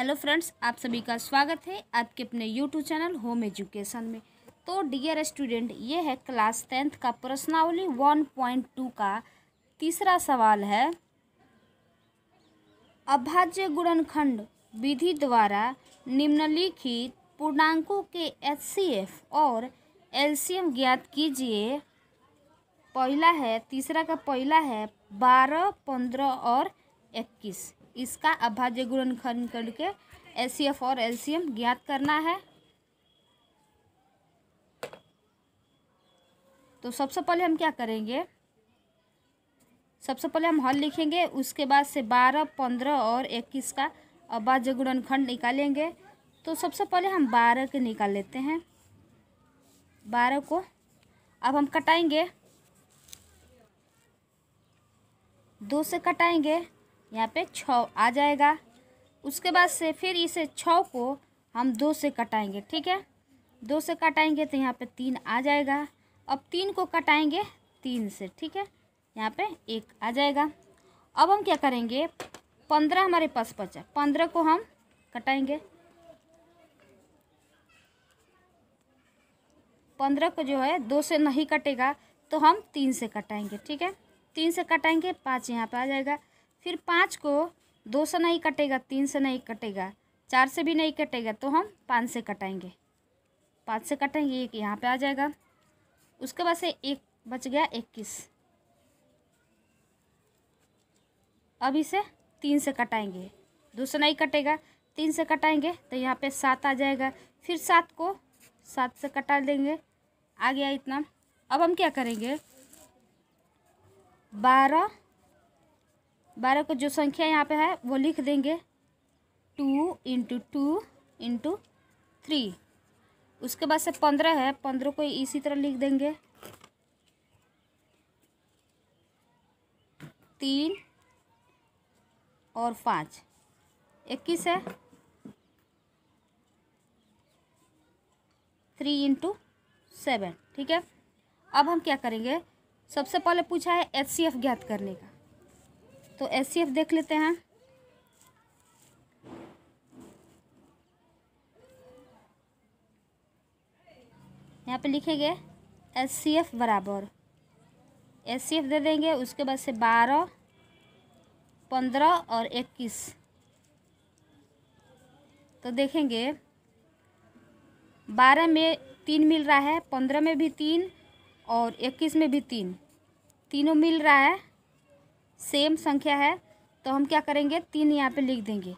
hello friends आप सभी का स्वागत है आपके अपने यूट्यूब चैनल होम एजुकेशन में तो डियर स्टूडेंट ये है क्लास टेंथ का प्रश्नावली वन पॉइंट टू का तीसरा सवाल है अभाज्य गुणनखंड विधि द्वारा निम्नलिखित पूर्णांकों के एचसीएफ और एलसीएम ज्ञात कीजिए पहला है तीसरा का पहला है बारह पंद्रह और इक्कीस इसका अभाज्य गुणनखंड करके एलसीएफ और एल ज्ञात करना है तो सबसे पहले हम क्या करेंगे सबसे पहले हम हल लिखेंगे उसके बाद से बारह पंद्रह और इक्कीस का अभाज्य गुणनखंड निकालेंगे तो सबसे पहले हम बारह के निकाल लेते हैं बारह को अब हम कटाएंगे दो से कटाएंगे यहाँ पे छ आ जाएगा उसके बाद से फिर इसे छ को हम दो से कटाएंगे ठीक है दो से कटाएंगे तो यहाँ पे तीन आ जाएगा अब तीन को कटाएंगे तीन से ठीक है यहाँ पे एक आ जाएगा अब हम क्या करेंगे पंद्रह हमारे पास बचा पंद्रह को हम कटाएंगे पंद्रह को जो है दो से नहीं कटेगा तो हम तीन से कटाएंगे ठीक है तीन से कटाएंगे पाँच यहाँ पे आ जाएगा फिर पाँच को दो से नहीं कटेगा तीन से नहीं कटेगा चार से भी नहीं कटेगा तो हम पाँच से कटाएंगे पाँच से कटेंगे एक यहाँ पे आ जाएगा उसके बाद से एक बच गया इक्कीस अब इसे तीन से कटाएंगे दो से नहीं कटेगा तीन से कटाएंगे तो यहाँ पे सात आ जाएगा फिर सात को सात से कटा देंगे आ गया इतना अब हम क्या करेंगे बारह बारह को जो संख्या यहाँ पे है वो लिख देंगे two into two into three उसके बाद से पंद्रह है पंद्रह को इसी तरह लिख देंगे तीन और पाँच इक्कीस है थ्री इंटू सेवन ठीक है अब हम क्या करेंगे सबसे पहले पूछा है एच सी एफ ज्ञात करने का तो एस देख लेते हैं यहाँ पे लिखेंगे एस सी एफ बराबर एस सी एफ दे देंगे उसके बाद से बारह पंद्रह और इक्कीस तो देखेंगे बारह में तीन मिल रहा है पंद्रह में भी तीन और इक्कीस में भी तीन तीनों मिल रहा है सेम संख्या है तो हम क्या करेंगे तीन यहाँ पे लिख देंगे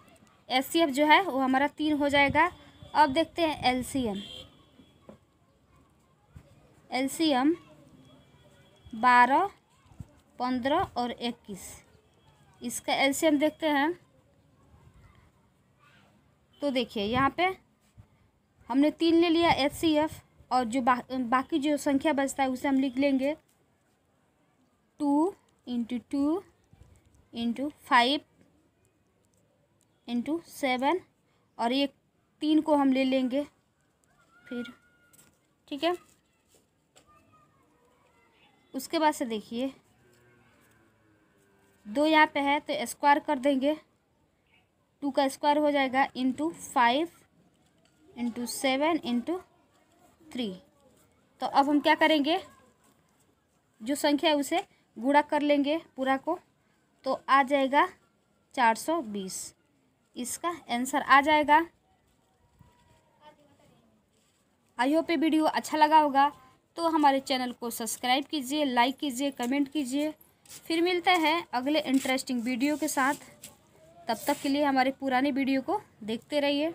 एस जो है वो हमारा तीन हो जाएगा अब देखते हैं L C M L C M बारह पंद्रह और इक्कीस इसका एल सी एम देखते हैं तो देखिए यहाँ पे हमने तीन ले लिया एच सी एफ और जो बा, बाकी जो संख्या बचता है उसे हम लिख लेंगे two into two into five into seven और ये तीन को हम ले लेंगे फिर ठीक है उसके बाद से देखिए दो यहाँ पे है तो स्क्वायर कर देंगे टू का स्क्वायर हो जाएगा into five into seven into three तो अब हम क्या करेंगे जो संख्या है उसे गुड़ा कर लेंगे पूरा को तो आ जाएगा चार सौ बीस इसका आंसर आ जाएगा आई होप ये वीडियो अच्छा लगा होगा तो हमारे चैनल को सब्सक्राइब कीजिए लाइक कीजिए कमेंट कीजिए फिर मिलते हैं अगले इंटरेस्टिंग वीडियो के साथ तब तक के लिए हमारे पुराने वीडियो को देखते रहिए